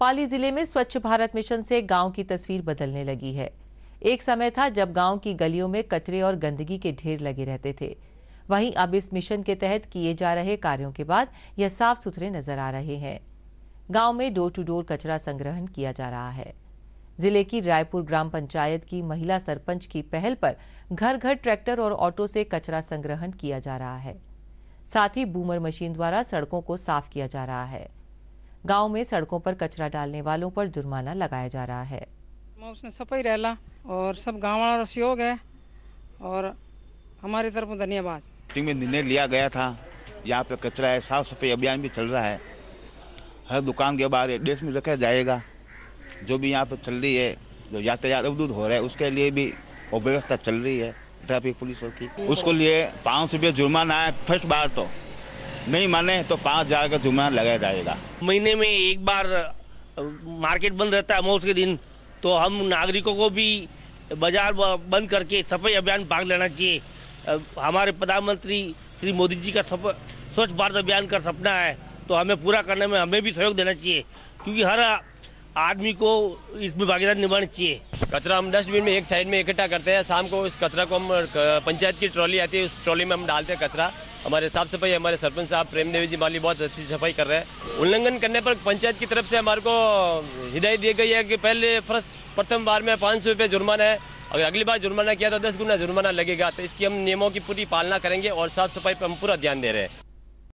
पाली जिले में स्वच्छ भारत मिशन से गांव की तस्वीर बदलने लगी है एक समय था जब गांव की गलियों में कचरे और गंदगी के ढेर लगे रहते थे वहीं अब इस मिशन के तहत किए जा रहे कार्यों के बाद यह साफ सुथरे नजर आ रहे हैं गांव में डोर टू डोर कचरा संग्रहण किया जा रहा है जिले की रायपुर ग्राम पंचायत की महिला सरपंच की पहल पर घर घर ट्रैक्टर और ऑटो से कचरा संग्रहण किया जा रहा है साथ ही बूमर मशीन द्वारा सड़कों को साफ किया जा रहा है गांव में सड़कों पर कचरा डालने वालों पर जुर्माना लगाया जा रहा है उसने सफाई रहला और सब गाँव वाला सहयोग है और हमारी तरफ धन्यवाद निर्णय लिया गया था यहाँ पे कचरा है साफ सफाई अभियान भी चल रहा है हर दुकान के बाहर एड्रेस में रखा जाएगा जो भी यहाँ पे चल रही है जो यातायात अवधूत हो रहा है उसके लिए भी व्यवस्था चल रही है ट्रैफिक पुलिस की उसको लिए पाँच सौ रुपये जुर्माना है फर्स्ट बार तो नहीं माने तो पाँच हजार का जुर्माना लगाया जाएगा महीने में एक बार मार्केट बंद रहता है अमाउस के दिन तो हम नागरिकों को भी बाजार बंद करके सफाई अभियान भाग लेना चाहिए हमारे प्रधानमंत्री श्री मोदी जी का स्वच्छ भारत अभियान का सपना है तो हमें पूरा करने में हमें भी सहयोग देना चाहिए क्योंकि हर आदमी को इसमें भागीदारी निभानी चाहिए कचरा हम डस्टबिन में एक साइड में इकट्ठा करते हैं शाम को इस कचरा को हम पंचायत की ट्रॉली आती है उस ट्रॉली में हम डालते हैं कचरा हमारे साफ सफाई हमारे सरपंच साहब प्रेम देवी जी माली बहुत अच्छी सफाई कर रहे हैं उल्लंघन करने पर पंचायत की तरफ से हमारे को हिदायत दी गई है कि पहले फर्स्ट प्रथम बार में पाँच सौ रुपये जुर्माना है अगर अगली बार जुर्माना किया तो दस गुना जुर्माना लगेगा तो इसकी हम नियमों की पूरी पालना करेंगे और साफ सफाई पर हम पूरा ध्यान दे रहे हैं